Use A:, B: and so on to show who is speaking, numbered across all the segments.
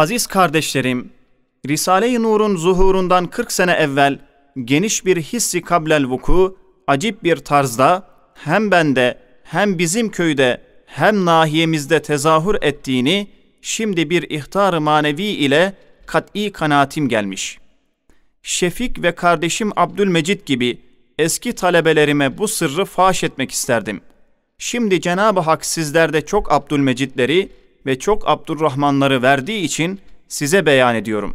A: Aziz kardeşlerim, Risale-i Nur'un zuhurundan 40 sene evvel geniş bir hissi kablel vuku, acip bir tarzda hem bende hem bizim köyde hem nahiyemizde tezahür ettiğini şimdi bir ihtar manevi ile kat'i kanaatim gelmiş. Şefik ve kardeşim Abdülmecit gibi eski talebelerime bu sırrı faş etmek isterdim. Şimdi Cenab-ı Hak sizlerde çok Abdülmecitleri, ve çok Abdurrahmanları verdiği için size beyan ediyorum.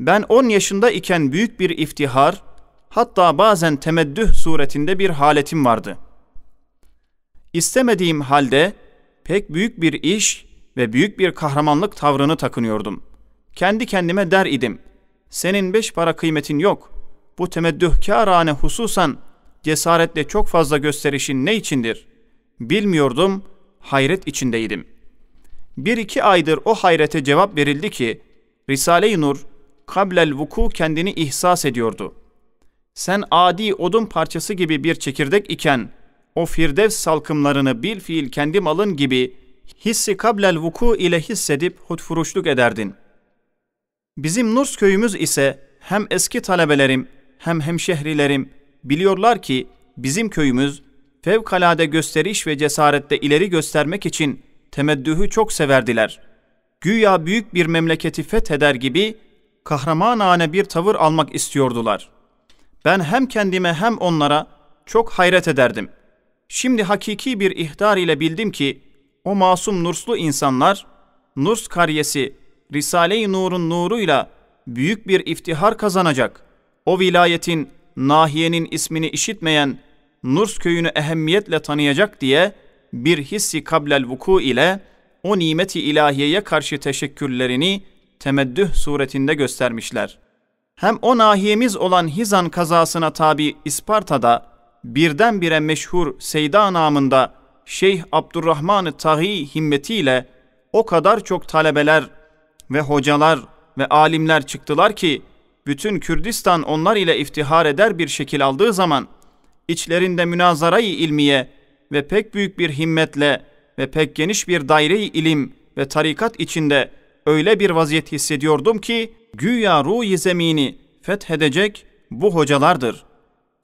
A: Ben 10 yaşında iken büyük bir iftihar, hatta bazen temeddüh suretinde bir haletim vardı. İstemediğim halde pek büyük bir iş ve büyük bir kahramanlık tavrını takınıyordum. Kendi kendime der idim. Senin beş para kıymetin yok. Bu temeddühkârane hususan cesaretle çok fazla gösterişin ne içindir? Bilmiyordum, hayret içindeydim.'' Bir iki aydır o hayrete cevap verildi ki, Risale-i Nur, kablel vuku kendini ihsas ediyordu. Sen adi odun parçası gibi bir çekirdek iken, o firdevs salkımlarını bil fiil kendi malın gibi hissi kablel vuku ile hissedip hutfuruşluk ederdin. Bizim Nurs köyümüz ise hem eski talebelerim hem hemşehrilerim biliyorlar ki bizim köyümüz fevkalade gösteriş ve cesarette ileri göstermek için temeddühü çok severdiler. Güya büyük bir memleketi fetheder gibi kahramanane bir tavır almak istiyordular. Ben hem kendime hem onlara çok hayret ederdim. Şimdi hakiki bir ihdar ile bildim ki o masum nurslu insanlar Nurs kariyesi Risale-i Nur'un nuruyla büyük bir iftihar kazanacak. O vilayetin, nahiyenin ismini işitmeyen Nurs köyünü ehemmiyetle tanıyacak diye bir hissi kablel vuku ile o nimeti ilahiyeye karşı teşekkürlerini temeddüh suretinde göstermişler. Hem o nahiyemiz olan Hizan kazasına tabi İsparta'da birdenbire meşhur Seyda namında Şeyh Abdurrahman-ı Tahi himmetiyle o kadar çok talebeler ve hocalar ve alimler çıktılar ki bütün Kürdistan onlar ile iftihar eder bir şekil aldığı zaman içlerinde münazarayı ilmiye ve pek büyük bir himmetle ve pek geniş bir daire-i ilim ve tarikat içinde öyle bir vaziyet hissediyordum ki güya ruh-i zemini fethedecek bu hocalardır.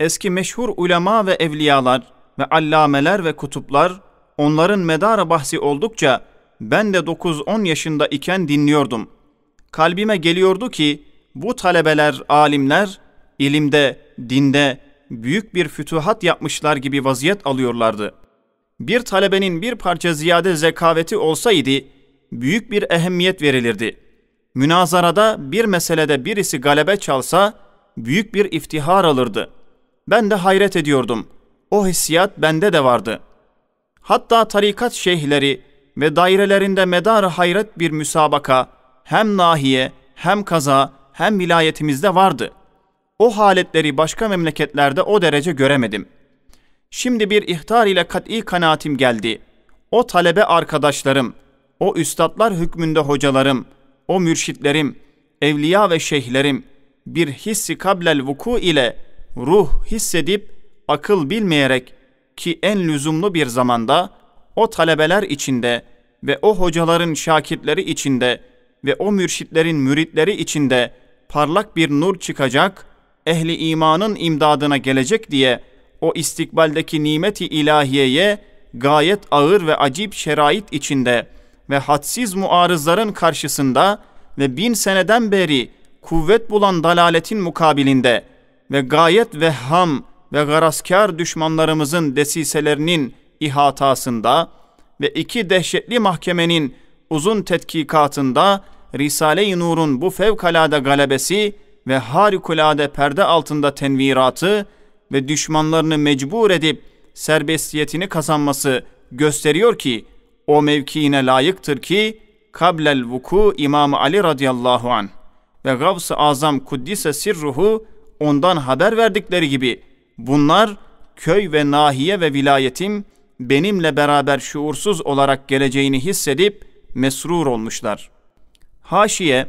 A: Eski meşhur ulema ve evliyalar ve allameler ve kutuplar onların medara bahsi oldukça ben de 9-10 yaşında iken dinliyordum. Kalbime geliyordu ki bu talebeler, alimler ilimde, dinde, büyük bir fütuhat yapmışlar gibi vaziyet alıyorlardı. Bir talebenin bir parça ziyade zekaveti olsaydı büyük bir ehemmiyet verilirdi. Münazarada bir meselede birisi galebe çalsa büyük bir iftihar alırdı. Ben de hayret ediyordum. O hissiyat bende de vardı. Hatta tarikat şeyhleri ve dairelerinde medar hayret bir müsabaka hem nahiye hem kaza hem vilayetimizde vardı o haletleri başka memleketlerde o derece göremedim. Şimdi bir ihtar ile kat'i kanaatim geldi. O talebe arkadaşlarım, o üstadlar hükmünde hocalarım, o mürşitlerim, evliya ve şeyhlerim bir hissi kablel vuku ile ruh hissedip akıl bilmeyerek ki en lüzumlu bir zamanda o talebeler içinde ve o hocaların şakitleri içinde ve o mürşitlerin müritleri içinde parlak bir nur çıkacak.'' ehli imanın imdadına gelecek diye o istikbaldeki nimeti ilahiyeye gayet ağır ve acip şerait içinde ve hadsiz muarızların karşısında ve bin seneden beri kuvvet bulan dalaletin mukabilinde ve gayet vehham ve garaskar düşmanlarımızın desiselerinin ihatasında ve iki dehşetli mahkemenin uzun tetkikatında Risale-i Nur'un bu fevkalade galebesi ve harikulade perde altında tenviratı ve düşmanlarını mecbur edip serbestiyetini kazanması gösteriyor ki o mevkiine layıktır ki kablel vuku İmam Ali radıyallahu an ve Gavs-ı Azam Kuddise sirruhu ondan haber verdikleri gibi bunlar köy ve nahiye ve vilayetim benimle beraber şuursuz olarak geleceğini hissedip mesrur olmuşlar. Haşiye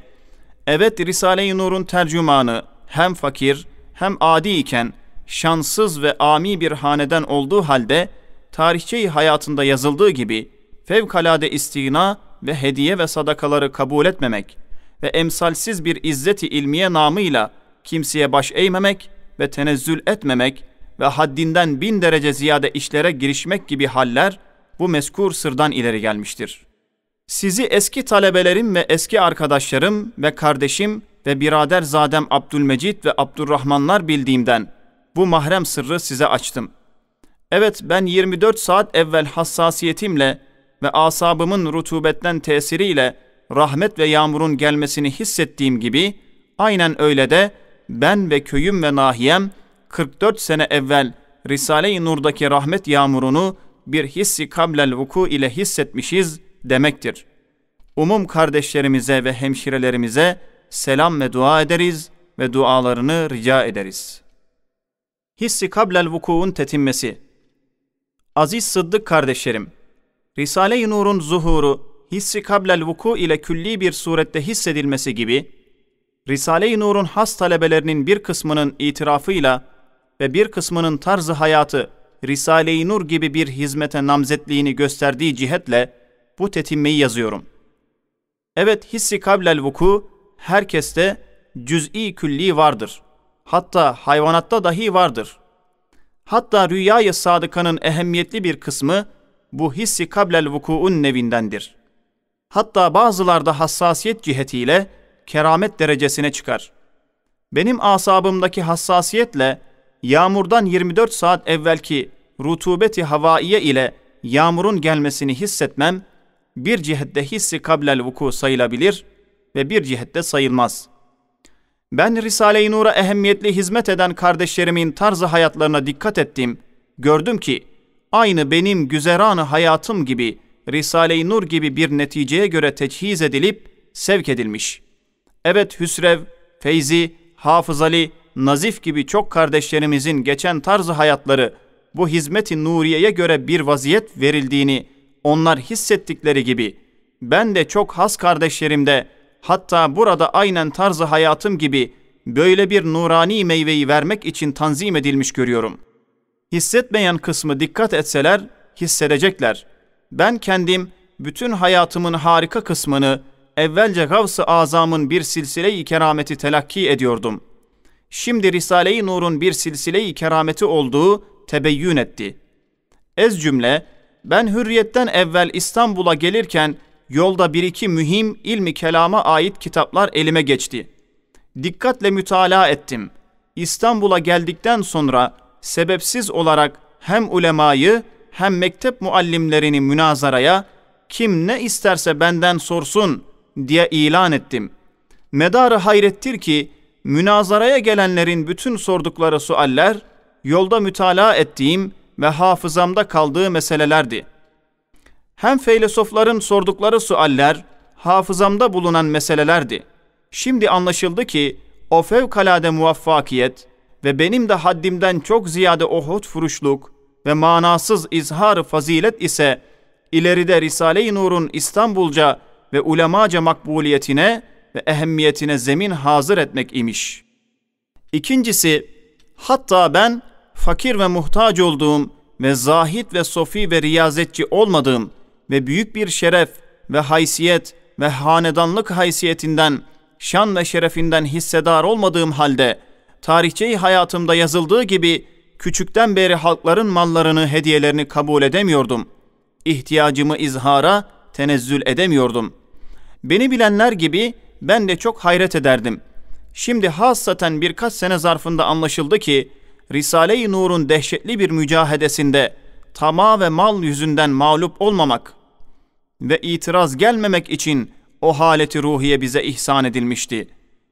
A: Evet Risale-i Nur'un tercümanı hem fakir hem adi iken şanssız ve ami bir haneden olduğu halde tarihçeyi hayatında yazıldığı gibi fevkalade istina ve hediye ve sadakaları kabul etmemek ve emsalsiz bir izzeti ilmiye namıyla kimseye baş eğmemek ve tenezzül etmemek ve haddinden bin derece ziyade işlere girişmek gibi haller bu meskur sırdan ileri gelmiştir.'' Sizi eski talebelerim ve eski arkadaşlarım ve kardeşim ve birader Zadem Abdülmecit ve Abdurrahmanlar bildiğimden bu mahrem sırrı size açtım. Evet ben 24 saat evvel hassasiyetimle ve asabımın rutubetten tesiriyle rahmet ve yağmurun gelmesini hissettiğim gibi aynen öyle de ben ve köyüm ve nahiyem 44 sene evvel Risale-i Nur'daki rahmet yağmurunu bir hissi kablel vuku ile hissetmişiz.'' demektir. Umum kardeşlerimize ve hemşirelerimize selam ve dua ederiz ve dualarını rica ederiz. Hissi kablel vukuun tetinmesi Aziz Sıddık kardeşlerim, Risale-i Nur'un zuhuru, hissi kablel vuku ile külli bir surette hissedilmesi gibi, Risale-i Nur'un has talebelerinin bir kısmının itirafıyla ve bir kısmının tarzı hayatı Risale-i Nur gibi bir hizmete namzetliğini gösterdiği cihetle, bu tetinmeyi yazıyorum. Evet hissi kablel vuku herkeste cüz'i külli vardır. Hatta hayvanatta dahi vardır. Hatta rüyayı sadıkanın ehemmiyetli bir kısmı bu hissi kablel vukuun nevindendir. Hatta bazılarda hassasiyet cihetiyle keramet derecesine çıkar. Benim asabımdaki hassasiyetle yağmurdan 24 saat evvelki rutubeti havaiye ile yağmurun gelmesini hissetmem bir cihette hissi kablel vuku sayılabilir ve bir cihette sayılmaz. Ben Risale-i Nur'a ehemmiyetli hizmet eden kardeşlerimin tarzı hayatlarına dikkat ettim. Gördüm ki aynı benim güzeranı hayatım gibi Risale-i Nur gibi bir neticeye göre teçhiz edilip sevk edilmiş. Evet Hüsrev, Feyzi, Hafız Ali, Nazif gibi çok kardeşlerimizin geçen tarzı hayatları bu hizmet-i nuriyeye göre bir vaziyet verildiğini onlar hissettikleri gibi ben de çok has kardeşlerimde hatta burada aynen tarzı hayatım gibi böyle bir nurani meyveyi vermek için tanzim edilmiş görüyorum. Hissetmeyen kısmı dikkat etseler hissedecekler. Ben kendim bütün hayatımın harika kısmını evvelce Gavs-ı Azam'ın bir silsile-i kerameti telakki ediyordum. Şimdi Risale-i Nur'un bir silsile-i kerameti olduğu tebeyyün etti. Ez cümle ben hürriyetten evvel İstanbul'a gelirken yolda bir iki mühim ilmi kelama ait kitaplar elime geçti. Dikkatle mütalaa ettim. İstanbul'a geldikten sonra sebepsiz olarak hem ulemayı hem mektep muallimlerini münazaraya kim ne isterse benden sorsun diye ilan ettim. Medarı hayrettir ki münazaraya gelenlerin bütün sordukları sualler yolda mütalaa ettiğim ve hafızamda kaldığı meselelerdi. Hem filozofların sordukları sualler hafızamda bulunan meselelerdi. Şimdi anlaşıldı ki o fevkalade muvaffakiyet ve benim de haddimden çok ziyade ohut furuşluk ve manasız izhar fazilet ise ileride Risale-i Nur'un İstanbulca ve ulemaca makbuliyetine ve ehemmiyetine zemin hazır etmek imiş. İkincisi, hatta ben fakir ve muhtaç olduğum ve zahit ve sofi ve riyazetçi olmadığım ve büyük bir şeref ve haysiyet ve hanedanlık haysiyetinden, şan ve şerefinden hissedar olmadığım halde, tarihçeyi hayatımda yazıldığı gibi küçükten beri halkların mallarını, hediyelerini kabul edemiyordum. İhtiyacımı izhara tenezzül edemiyordum. Beni bilenler gibi ben de çok hayret ederdim. Şimdi hassaten birkaç sene zarfında anlaşıldı ki Risale-i Nur'un dehşetli bir mücahedesinde tama ve mal yüzünden mağlup olmamak ve itiraz gelmemek için o haleti ruhiye bize ihsan edilmişti.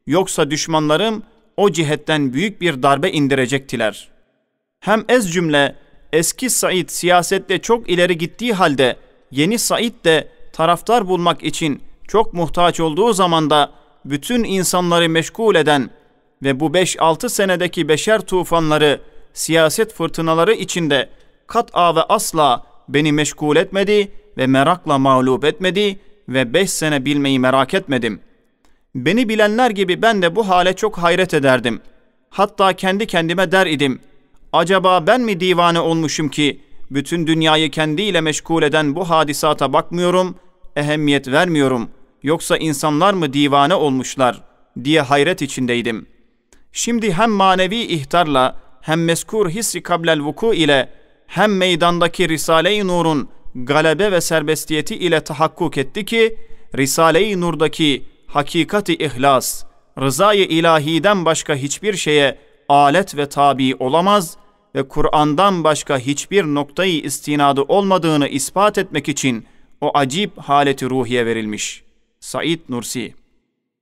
A: Yoksa düşmanlarım o cihetten büyük bir darbe indirecektiler. Hem ez cümle eski Said siyasette çok ileri gittiği halde yeni Said de taraftar bulmak için çok muhtaç olduğu zamanda bütün insanları meşgul eden ve bu 5-6 senedeki beşer tufanları, siyaset fırtınaları içinde kat'a ve asla beni meşgul etmedi ve merakla mağlup etmedi ve 5 sene bilmeyi merak etmedim. Beni bilenler gibi ben de bu hale çok hayret ederdim. Hatta kendi kendime der idim. Acaba ben mi divane olmuşum ki bütün dünyayı kendiyle meşgul eden bu hadisata bakmıyorum, ehemmiyet vermiyorum. Yoksa insanlar mı divane olmuşlar diye hayret içindeydim.'' Şimdi hem manevi ihtarla hem meskur hissi kablel vuku ile hem meydandaki Risale-i Nur'un galebe ve serbestiyeti ile tahakkuk etti ki Risale-i Nur'daki hakikati ihlas, rızayı ilahiden başka hiçbir şeye alet ve tabi olamaz ve Kur'an'dan başka hiçbir noktayı istinadı olmadığını ispat etmek için o acip haleti ruhiye verilmiş. Said Nursi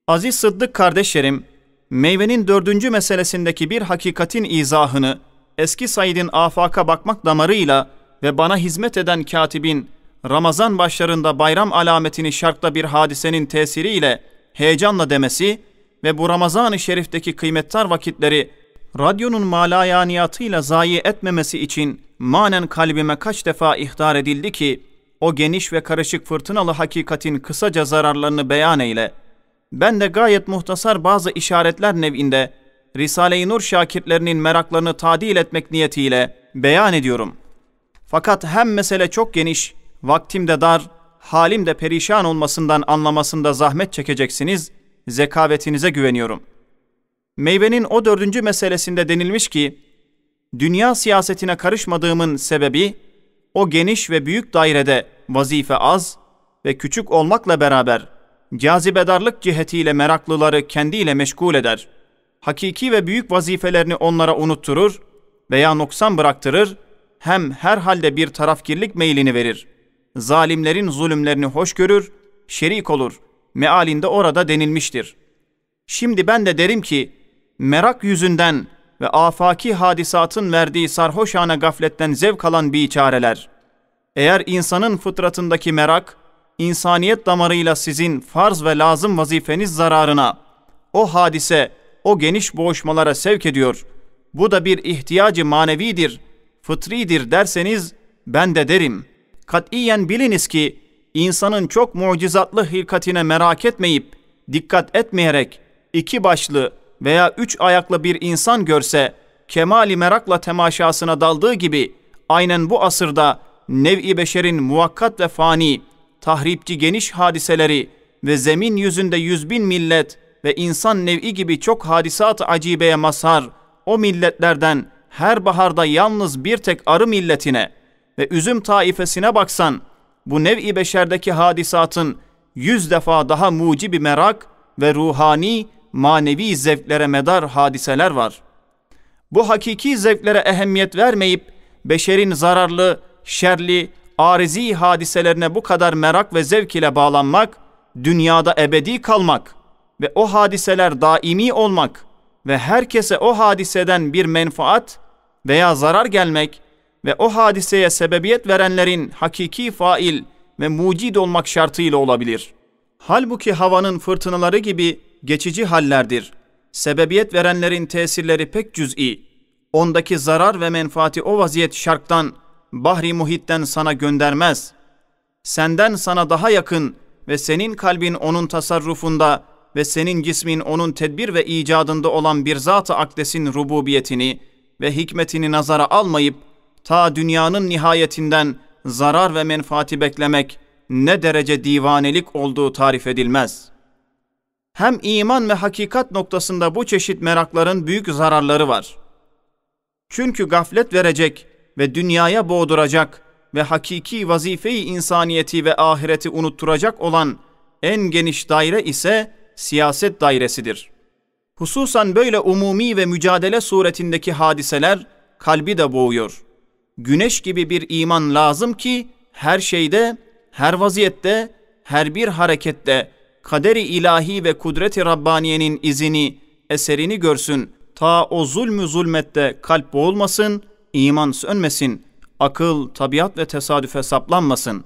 A: Aziz Sıddık kardeşlerim, meyvenin dördüncü meselesindeki bir hakikatin izahını eski Said'in afaka bakmak damarıyla ve bana hizmet eden katibin Ramazan başlarında bayram alametini şarkta bir hadisenin tesiriyle heyecanla demesi ve bu Ramazan-ı Şerif'teki kıymettar vakitleri radyonun malayaniyatıyla zayi etmemesi için manen kalbime kaç defa ihtar edildi ki o geniş ve karışık fırtınalı hakikatin kısaca zararlarını beyan eyle.'' ben de gayet muhtasar bazı işaretler nevinde Risale-i Nur şakirtlerinin meraklarını tadil etmek niyetiyle beyan ediyorum. Fakat hem mesele çok geniş, vaktim de dar, halim de perişan olmasından anlamasında zahmet çekeceksiniz, zekavetinize güveniyorum. Meyvenin o dördüncü meselesinde denilmiş ki, dünya siyasetine karışmadığımın sebebi, o geniş ve büyük dairede vazife az ve küçük olmakla beraber cazibedarlık cihetiyle meraklıları kendiyle meşgul eder. Hakiki ve büyük vazifelerini onlara unutturur veya noksan bıraktırır, hem herhalde bir tarafkirlik meylini verir. Zalimlerin zulümlerini hoş görür, şerik olur. Mealinde orada denilmiştir. Şimdi ben de derim ki, merak yüzünden ve afaki hadisatın verdiği sarhoşana gafletten zevk alan biçareler. Eğer insanın fıtratındaki merak, insaniyet damarıyla sizin farz ve lazım vazifeniz zararına o hadise o geniş boğuşmalara sevk ediyor. Bu da bir ihtiyacı manevidir, fıtridir derseniz ben de derim. Katiyen biliniz ki insanın çok mucizatlı hilkatine merak etmeyip, dikkat etmeyerek iki başlı veya üç ayaklı bir insan görse, kemali merakla temaşasına daldığı gibi aynen bu asırda nev'i beşerin muvakkat ve fani, tahripçi geniş hadiseleri ve zemin yüzünde yüz bin millet ve insan nev'i gibi çok hadisat acibeye mazhar o milletlerden her baharda yalnız bir tek arı milletine ve üzüm taifesine baksan bu nev'i beşerdeki hadisatın yüz defa daha mucibi merak ve ruhani manevi zevklere medar hadiseler var. Bu hakiki zevklere ehemmiyet vermeyip beşerin zararlı, şerli, arizi hadiselerine bu kadar merak ve zevk ile bağlanmak, dünyada ebedi kalmak ve o hadiseler daimi olmak ve herkese o hadiseden bir menfaat veya zarar gelmek ve o hadiseye sebebiyet verenlerin hakiki fail ve mucid olmak şartıyla olabilir. Halbuki havanın fırtınaları gibi geçici hallerdir. Sebebiyet verenlerin tesirleri pek cüz'i. Ondaki zarar ve menfaati o vaziyet şarktan, bahri muhitten sana göndermez. Senden sana daha yakın ve senin kalbin onun tasarrufunda ve senin cismin onun tedbir ve icadında olan bir zat-ı akdesin rububiyetini ve hikmetini nazara almayıp ta dünyanın nihayetinden zarar ve menfaati beklemek ne derece divanelik olduğu tarif edilmez. Hem iman ve hakikat noktasında bu çeşit merakların büyük zararları var. Çünkü gaflet verecek ve dünyaya boğduracak ve hakiki vazifeyi insaniyeti ve ahireti unutturacak olan en geniş daire ise siyaset dairesidir. Hususan böyle umumi ve mücadele suretindeki hadiseler kalbi de boğuyor. Güneş gibi bir iman lazım ki her şeyde, her vaziyette, her bir harekette kaderi ilahi ve kudreti Rabbaniye'nin izini, eserini görsün. Ta o zulmü zulmette kalp boğulmasın.'' iman sönmesin, akıl, tabiat ve tesadüfe saplanmasın.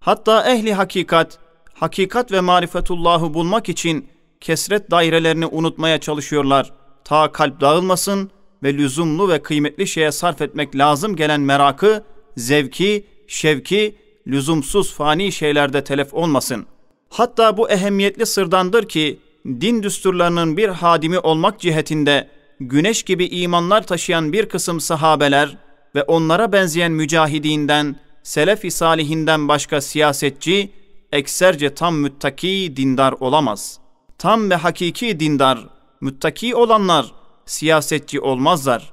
A: Hatta ehli hakikat, hakikat ve marifetullahı bulmak için kesret dairelerini unutmaya çalışıyorlar. Ta kalp dağılmasın ve lüzumlu ve kıymetli şeye sarf etmek lazım gelen merakı, zevki, şevki, lüzumsuz fani şeylerde telef olmasın. Hatta bu ehemmiyetli sırdandır ki din düsturlarının bir hadimi olmak cihetinde güneş gibi imanlar taşıyan bir kısım sahabeler ve onlara benzeyen mücahidinden, selefi salihinden başka siyasetçi, ekserce tam müttaki dindar olamaz. Tam ve hakiki dindar, müttaki olanlar siyasetçi olmazlar.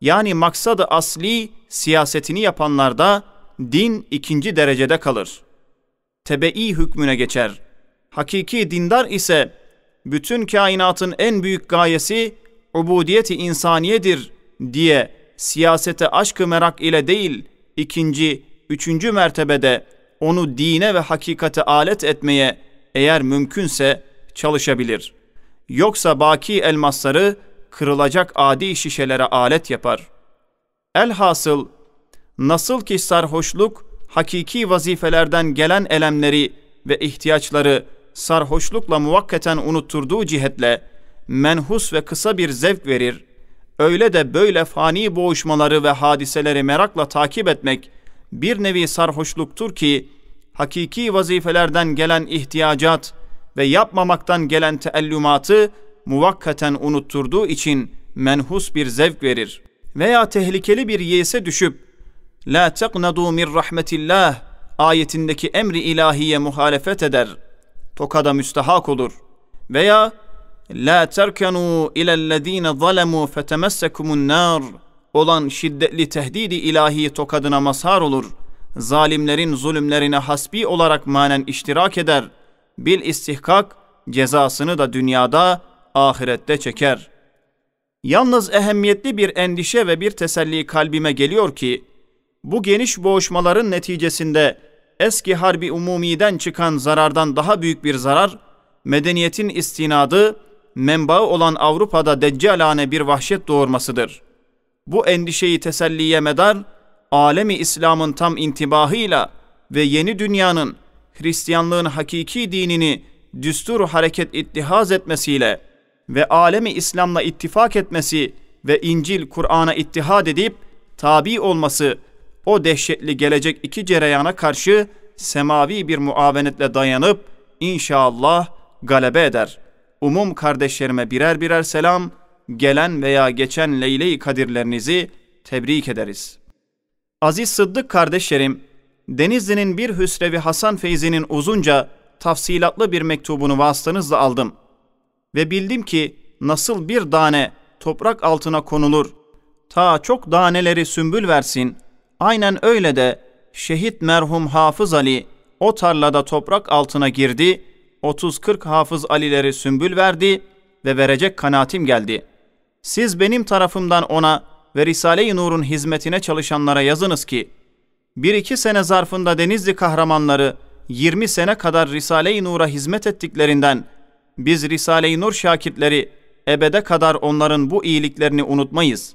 A: Yani maksadı asli siyasetini yapanlarda din ikinci derecede kalır. Tebe'i hükmüne geçer. Hakiki dindar ise bütün kainatın en büyük gayesi ubudiyeti insaniyedir diye siyasete aşkı merak ile değil, ikinci, üçüncü mertebede onu dine ve hakikate alet etmeye eğer mümkünse çalışabilir. Yoksa baki elmasları kırılacak adi şişelere alet yapar. Elhasıl nasıl ki sarhoşluk hakiki vazifelerden gelen elemleri ve ihtiyaçları sarhoşlukla muvakketen unutturduğu cihetle menhus ve kısa bir zevk verir, öyle de böyle fani boğuşmaları ve hadiseleri merakla takip etmek bir nevi sarhoşluktur ki, hakiki vazifelerden gelen ihtiyacat ve yapmamaktan gelen teellümatı muvakkaten unutturduğu için menhus bir zevk verir. Veya tehlikeli bir yese düşüp, La teqnadu min rahmetillah ayetindeki emri ilahiye muhalefet eder. Tokada müstahak olur. Veya La terkenu ilellezine zalemu fetemessekumun nar olan şiddetli tehdidi ilahi tokadına mazhar olur. Zalimlerin zulümlerine hasbi olarak manen iştirak eder. Bil istihkak cezasını da dünyada ahirette çeker. Yalnız ehemmiyetli bir endişe ve bir teselli kalbime geliyor ki bu geniş boğuşmaların neticesinde eski harbi umumiden çıkan zarardan daha büyük bir zarar medeniyetin istinadı menbaı olan Avrupa'da deccalane bir vahşet doğurmasıdır. Bu endişeyi teselliye medar, alemi İslam'ın tam intibahıyla ve yeni dünyanın Hristiyanlığın hakiki dinini düstur hareket ittihaz etmesiyle ve alemi İslam'la ittifak etmesi ve İncil Kur'an'a ittihad edip tabi olması o dehşetli gelecek iki cereyana karşı semavi bir muavenetle dayanıp inşallah galebe eder.'' umum kardeşlerime birer birer selam, gelen veya geçen leyle Kadirlerinizi tebrik ederiz. Aziz Sıddık kardeşlerim, Denizli'nin bir Hüsrevi Hasan Feyzi'nin uzunca, tafsilatlı bir mektubunu vasıtanızla aldım. Ve bildim ki nasıl bir tane toprak altına konulur, ta çok daneleri sümbül versin, aynen öyle de şehit merhum Hafız Ali o tarlada toprak altına girdi.'' 30-40 hafız Alileri sümbül verdi ve verecek kanaatim geldi. Siz benim tarafımdan ona ve Risale-i Nur'un hizmetine çalışanlara yazınız ki, bir iki sene zarfında Denizli kahramanları 20 sene kadar Risale-i Nur'a hizmet ettiklerinden biz Risale-i Nur şakirtleri ebede kadar onların bu iyiliklerini unutmayız.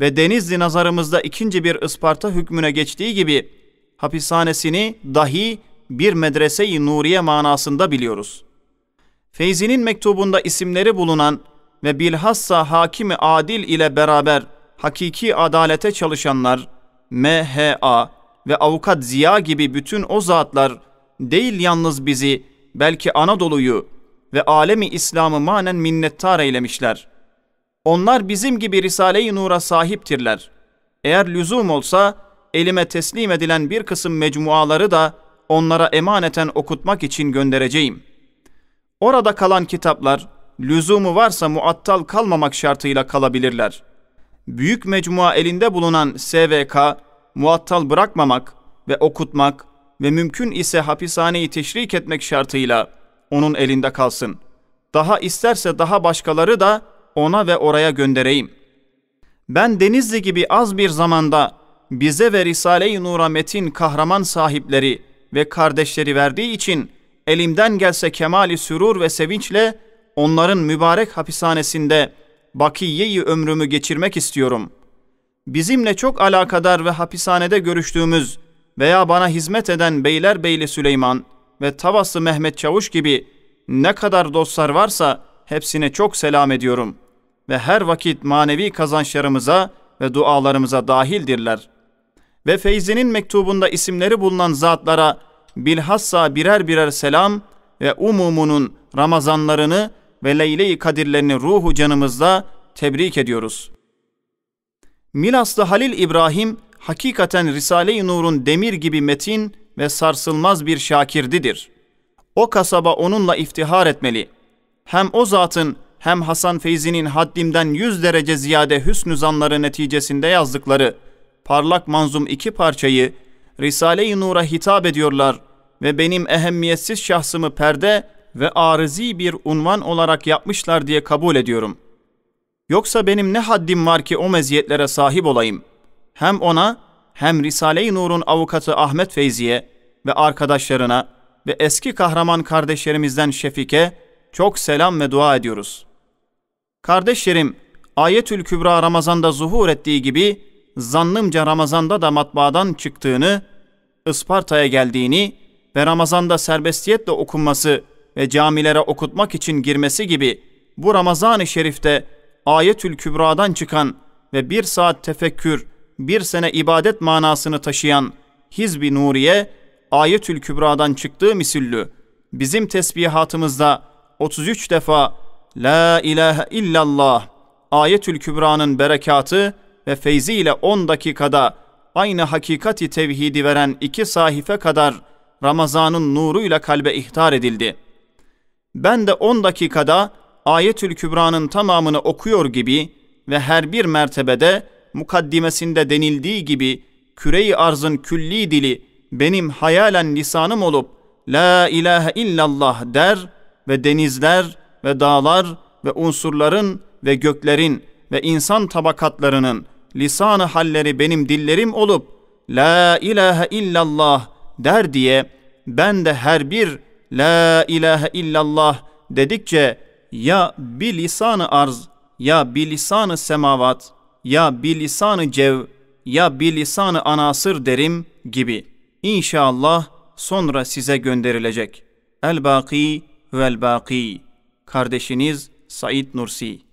A: Ve Denizli nazarımızda ikinci bir Isparta hükmüne geçtiği gibi hapishanesini dahi bir medrese-i nuriye manasında biliyoruz. Feyzi'nin mektubunda isimleri bulunan ve bilhassa hakimi adil ile beraber hakiki adalete çalışanlar, MHA ve avukat Ziya gibi bütün o zatlar değil yalnız bizi belki Anadolu'yu ve alemi İslam'ı manen minnettar eylemişler. Onlar bizim gibi Risale-i Nur'a sahiptirler. Eğer lüzum olsa elime teslim edilen bir kısım mecmuaları da onlara emaneten okutmak için göndereceğim. Orada kalan kitaplar lüzumu varsa muattal kalmamak şartıyla kalabilirler. Büyük mecmua elinde bulunan SVK muattal bırakmamak ve okutmak ve mümkün ise hapishaneyi teşrik etmek şartıyla onun elinde kalsın. Daha isterse daha başkaları da ona ve oraya göndereyim. Ben Denizli gibi az bir zamanda bize ve Risale-i Nur'a metin kahraman sahipleri ve kardeşleri verdiği için elimden gelse kemali sürur ve sevinçle onların mübarek hapishanesinde bakiyeyi ömrümü geçirmek istiyorum. Bizimle çok alakadar ve hapishanede görüştüğümüz veya bana hizmet eden beyler Beylerbeyli Süleyman ve tavası Mehmet Çavuş gibi ne kadar dostlar varsa hepsine çok selam ediyorum ve her vakit manevi kazançlarımıza ve dualarımıza dahildirler.'' ve Feyzi'nin mektubunda isimleri bulunan zatlara bilhassa birer birer selam ve umumunun Ramazanlarını ve Leyle-i Kadirlerini ruhu canımızda tebrik ediyoruz. Milaslı Halil İbrahim hakikaten Risale-i Nur'un demir gibi metin ve sarsılmaz bir şakirdidir. O kasaba onunla iftihar etmeli. Hem o zatın hem Hasan Feyzi'nin haddimden yüz derece ziyade hüsnü zanları neticesinde yazdıkları parlak manzum iki parçayı Risale-i Nur'a hitap ediyorlar ve benim ehemmiyetsiz şahsımı perde ve arızi bir unvan olarak yapmışlar diye kabul ediyorum. Yoksa benim ne haddim var ki o meziyetlere sahip olayım? Hem ona hem Risale-i Nur'un avukatı Ahmet Feyzi'ye ve arkadaşlarına ve eski kahraman kardeşlerimizden Şefik'e çok selam ve dua ediyoruz. Kardeşlerim, Ayetül Kübra Ramazan'da zuhur ettiği gibi zannımca Ramazan'da da matbaadan çıktığını, Isparta'ya geldiğini ve Ramazan'da serbestiyetle okunması ve camilere okutmak için girmesi gibi bu Ramazan-ı Şerif'te Ayetül Kübra'dan çıkan ve bir saat tefekkür, bir sene ibadet manasını taşıyan Hizbi Nuriye, Ayetül Kübra'dan çıktığı misüllü bizim tesbihatımızda 33 defa La ilahe illallah Ayetül Kübra'nın berekatı ve feyziyle 10 dakikada aynı hakikati tevhidi veren iki sahife kadar Ramazan'ın nuruyla kalbe ihtar edildi. Ben de 10 dakikada Ayetül Kübra'nın tamamını okuyor gibi ve her bir mertebede mukaddimesinde denildiği gibi küreyi arzın külli dili benim hayalen lisanım olup La ilahe illallah der ve denizler ve dağlar ve unsurların ve göklerin ve insan tabakatlarının lisanı halleri benim dillerim olup la ilahe illallah der diye ben de her bir la ilahe illallah dedikçe ya bir lisanı arz ya bir lisanı semavat ya bir lisanı cev ya bir lisanı anasır derim gibi. İnşallah sonra size gönderilecek. El-Baki vel-Baki. Kardeşiniz Said Nursi.